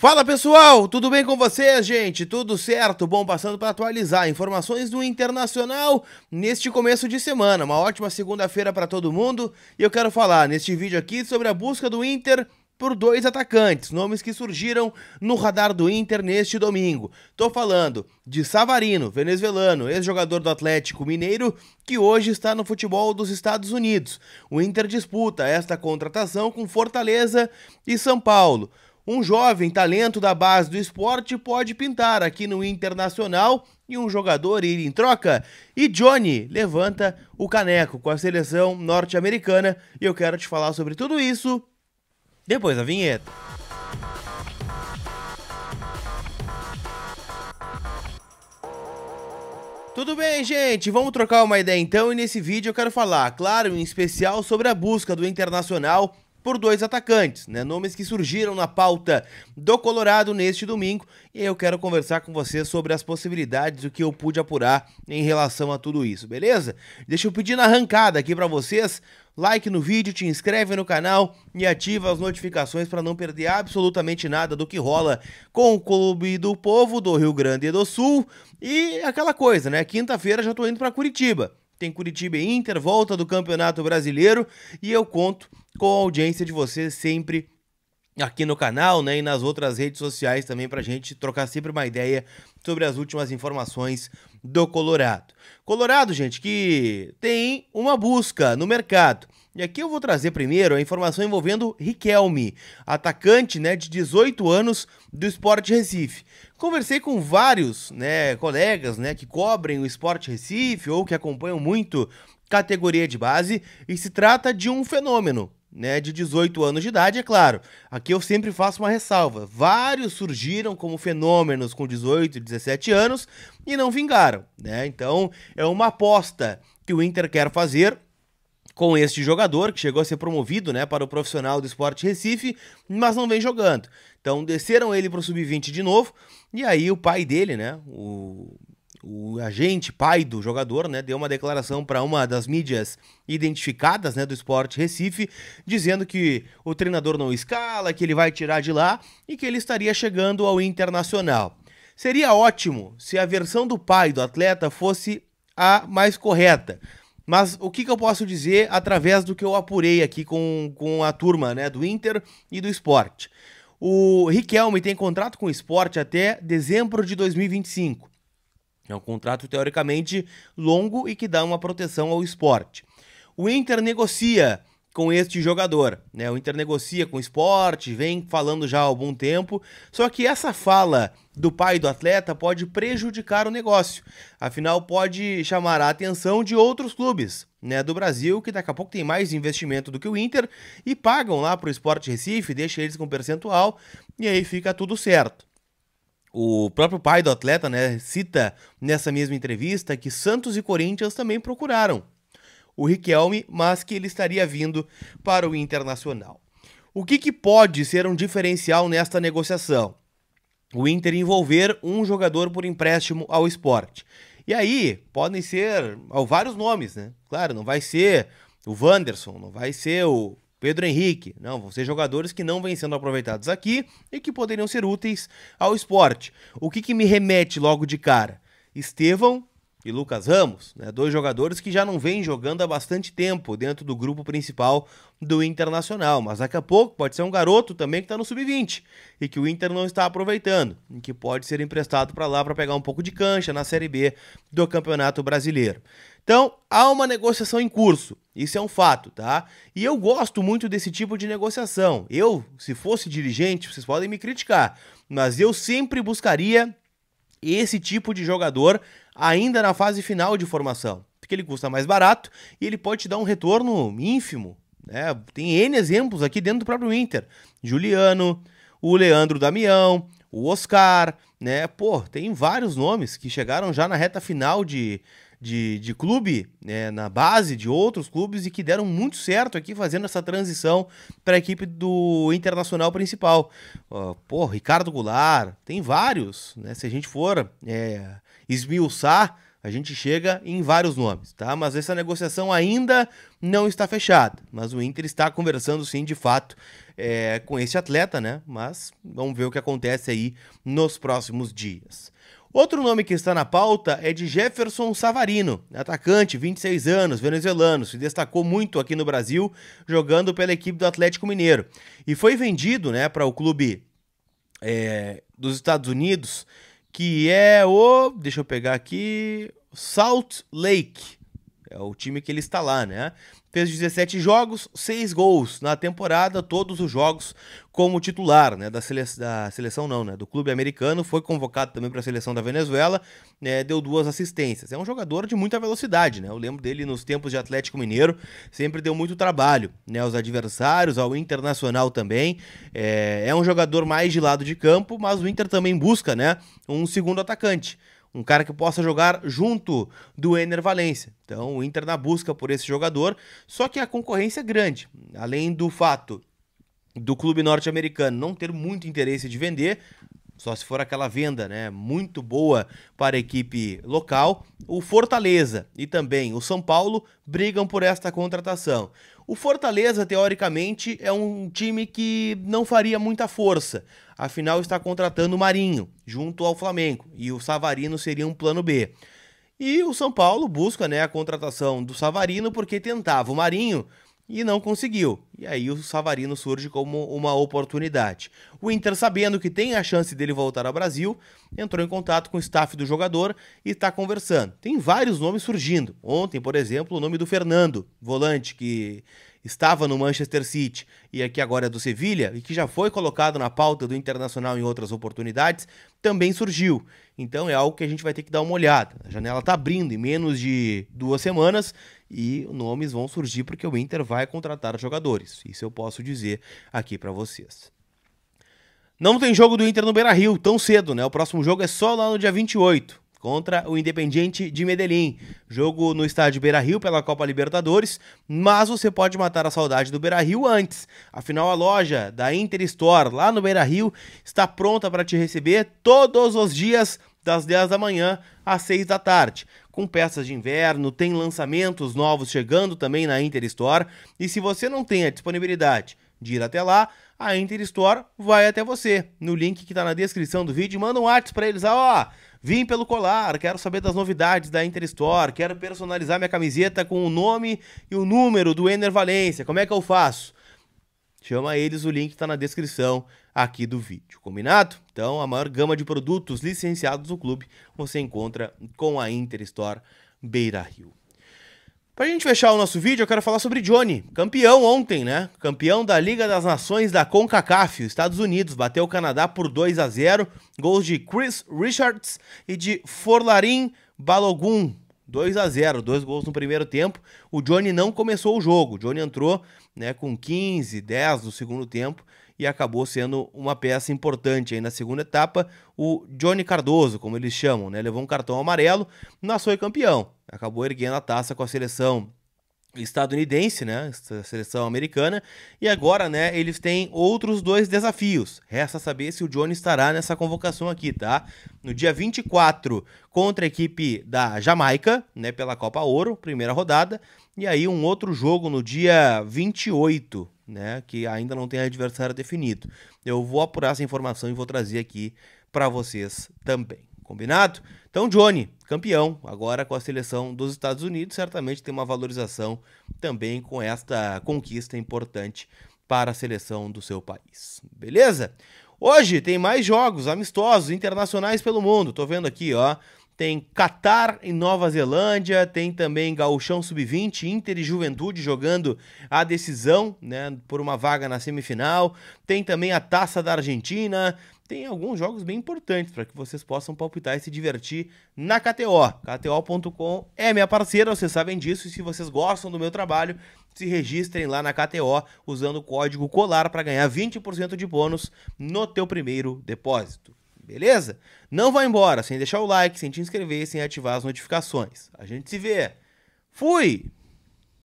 Fala pessoal, tudo bem com vocês, gente? Tudo certo? Bom, passando para atualizar informações do Internacional neste começo de semana. Uma ótima segunda-feira para todo mundo. E eu quero falar neste vídeo aqui sobre a busca do Inter por dois atacantes, nomes que surgiram no radar do Inter neste domingo. Tô falando de Savarino, venezuelano, ex-jogador do Atlético Mineiro, que hoje está no futebol dos Estados Unidos. O Inter disputa esta contratação com Fortaleza e São Paulo. Um jovem talento da base do esporte pode pintar aqui no Internacional e um jogador ir em troca. E Johnny levanta o caneco com a seleção norte-americana. E eu quero te falar sobre tudo isso depois da vinheta. Tudo bem, gente? Vamos trocar uma ideia então e nesse vídeo eu quero falar, claro, em especial sobre a busca do Internacional por dois atacantes, né? Nomes que surgiram na pauta do Colorado neste domingo, e eu quero conversar com você sobre as possibilidades, o que eu pude apurar em relação a tudo isso, beleza? Deixa eu pedir na arrancada aqui para vocês, like no vídeo, te inscreve no canal e ativa as notificações para não perder absolutamente nada do que rola com o Clube do Povo do Rio Grande do Sul. E aquela coisa, né? Quinta-feira já tô indo para Curitiba tem Curitiba e Inter, volta do Campeonato Brasileiro e eu conto com a audiência de vocês sempre aqui no canal né, e nas outras redes sociais também para a gente trocar sempre uma ideia sobre as últimas informações do Colorado. Colorado, gente, que tem uma busca no mercado. E aqui eu vou trazer primeiro a informação envolvendo Riquelme, atacante né, de 18 anos do Esporte Recife. Conversei com vários né, colegas né, que cobrem o Esporte Recife ou que acompanham muito categoria de base e se trata de um fenômeno né, de 18 anos de idade, é claro. Aqui eu sempre faço uma ressalva. Vários surgiram como fenômenos com 18, 17 anos e não vingaram, né? Então, é uma aposta que o Inter quer fazer com este jogador que chegou a ser promovido, né, para o profissional do Esporte Recife, mas não vem jogando. Então, desceram ele para o sub-20 de novo, e aí o pai dele, né, o o agente, pai do jogador, né, deu uma declaração para uma das mídias identificadas né, do Esporte Recife, dizendo que o treinador não escala, que ele vai tirar de lá e que ele estaria chegando ao Internacional. Seria ótimo se a versão do pai do atleta fosse a mais correta. Mas o que, que eu posso dizer através do que eu apurei aqui com, com a turma né, do Inter e do esporte? O Riquelme tem contrato com o esporte até dezembro de 2025. É um contrato teoricamente longo e que dá uma proteção ao esporte. O Inter negocia com este jogador, né? O Inter negocia com o esporte, vem falando já há algum tempo, só que essa fala do pai do atleta pode prejudicar o negócio. Afinal, pode chamar a atenção de outros clubes, né, do Brasil, que daqui a pouco tem mais investimento do que o Inter e pagam lá para o Esporte Recife, deixa eles com percentual e aí fica tudo certo. O próprio pai do atleta né, cita nessa mesma entrevista que Santos e Corinthians também procuraram o Riquelme, mas que ele estaria vindo para o Internacional. O que, que pode ser um diferencial nesta negociação? O Inter envolver um jogador por empréstimo ao esporte. E aí, podem ser ó, vários nomes, né? Claro, não vai ser o Wanderson, não vai ser o Pedro Henrique, não, vão ser jogadores que não vêm sendo aproveitados aqui e que poderiam ser úteis ao esporte. O que, que me remete logo de cara? Estevão e Lucas Ramos, né, dois jogadores que já não vêm jogando há bastante tempo dentro do grupo principal do Internacional, mas daqui a pouco pode ser um garoto também que está no sub-20 e que o Inter não está aproveitando, e que pode ser emprestado para lá para pegar um pouco de cancha na Série B do Campeonato Brasileiro. Então, há uma negociação em curso, isso é um fato, tá? E eu gosto muito desse tipo de negociação. Eu, se fosse dirigente, vocês podem me criticar, mas eu sempre buscaria esse tipo de jogador ainda na fase final de formação, porque ele custa mais barato e ele pode te dar um retorno ínfimo. Né? Tem N exemplos aqui dentro do próprio Inter: Juliano, o Leandro Damião, o Oscar, né? Pô, tem vários nomes que chegaram já na reta final de, de, de clube, né, na base de outros clubes e que deram muito certo aqui fazendo essa transição para a equipe do Internacional principal. Uh, pô, Ricardo Goulart, tem vários, né? Se a gente for é, esmiuçar, a gente chega em vários nomes, tá? Mas essa negociação ainda não está fechada. Mas o Inter está conversando sim, de fato, é, com esse atleta, né? Mas vamos ver o que acontece aí nos próximos dias. Outro nome que está na pauta é de Jefferson Savarino, atacante, 26 anos, venezuelano, se destacou muito aqui no Brasil jogando pela equipe do Atlético Mineiro e foi vendido, né, para o clube é, dos Estados Unidos que é o, deixa eu pegar aqui, Salt Lake é o time que ele está lá, né? Fez 17 jogos, 6 gols na temporada, todos os jogos como titular, né? Da, sele... da seleção não, né? Do clube americano, foi convocado também para a seleção da Venezuela, né? deu duas assistências. É um jogador de muita velocidade, né? Eu lembro dele nos tempos de Atlético Mineiro, sempre deu muito trabalho, né? Aos adversários, ao Internacional também. É, é um jogador mais de lado de campo, mas o Inter também busca, né? Um segundo atacante um cara que possa jogar junto do Ener Valência. Então o Inter na busca por esse jogador, só que a concorrência é grande, além do fato do clube norte-americano não ter muito interesse de vender, só se for aquela venda, né, muito boa para a equipe local. O Fortaleza e também o São Paulo brigam por esta contratação. O Fortaleza, teoricamente, é um time que não faria muita força. Afinal, está contratando o Marinho junto ao Flamengo e o Savarino seria um plano B. E o São Paulo busca, né, a contratação do Savarino porque tentava o Marinho e não conseguiu. E aí o Savarino surge como uma oportunidade. O Inter, sabendo que tem a chance dele voltar ao Brasil, entrou em contato com o staff do jogador e está conversando. Tem vários nomes surgindo. Ontem, por exemplo, o nome do Fernando, volante que estava no Manchester City e aqui é agora é do Sevilha e que já foi colocado na pauta do Internacional em outras oportunidades, também surgiu. Então é algo que a gente vai ter que dar uma olhada. A janela está abrindo em menos de duas semanas e nomes vão surgir porque o Inter vai contratar jogadores. Isso eu posso dizer aqui para vocês. Não tem jogo do Inter no Beira-Rio tão cedo, né? O próximo jogo é só lá no dia 28 contra o Independiente de Medellín. Jogo no estádio Beira-Rio pela Copa Libertadores, mas você pode matar a saudade do Beira-Rio antes. Afinal, a loja da Inter Store lá no Beira-Rio está pronta para te receber todos os dias das 10 da manhã às 6 da tarde com peças de inverno, tem lançamentos novos chegando também na Interstore. E se você não tem a disponibilidade de ir até lá, a Interstore vai até você. No link que está na descrição do vídeo, manda um WhatsApp para eles, ah, ó, vim pelo colar, quero saber das novidades da Interstore, quero personalizar minha camiseta com o nome e o número do Ener Valência, como é que eu faço? Chama eles, o link está na descrição aqui do vídeo, combinado? Então, a maior gama de produtos licenciados do clube você encontra com a Interstore Beira Rio. Para a gente fechar o nosso vídeo, eu quero falar sobre Johnny, campeão ontem, né? Campeão da Liga das Nações da CONCACAF, Estados Unidos, bateu o Canadá por 2 a 0, gols de Chris Richards e de Forlarin Balogun, 2 a 0 dois gols no primeiro tempo. O Johnny não começou o jogo. O Johnny entrou né, com 15, 10 no segundo tempo e acabou sendo uma peça importante aí na segunda etapa. O Johnny Cardoso, como eles chamam, né, levou um cartão amarelo, não foi campeão. Acabou erguendo a taça com a seleção estadunidense, né, seleção americana, e agora, né, eles têm outros dois desafios. Resta saber se o Johnny estará nessa convocação aqui, tá? No dia 24, contra a equipe da Jamaica, né, pela Copa Ouro, primeira rodada, e aí um outro jogo no dia 28, né, que ainda não tem adversário definido. Eu vou apurar essa informação e vou trazer aqui para vocês também. Combinado? Então, Johnny, campeão, agora com a seleção dos Estados Unidos, certamente tem uma valorização também com esta conquista importante para a seleção do seu país. Beleza? Hoje tem mais jogos amistosos internacionais pelo mundo. Tô vendo aqui, ó. Tem Catar e Nova Zelândia, tem também Gauchão Sub-20, Inter e Juventude jogando a decisão, né, por uma vaga na semifinal. Tem também a Taça da Argentina, tem alguns jogos bem importantes para que vocês possam palpitar e se divertir na KTO. KTO.com é minha parceira, vocês sabem disso. E se vocês gostam do meu trabalho, se registrem lá na KTO usando o código COLAR para ganhar 20% de bônus no teu primeiro depósito. Beleza? Não vá embora sem deixar o like, sem te inscrever, sem ativar as notificações. A gente se vê. Fui!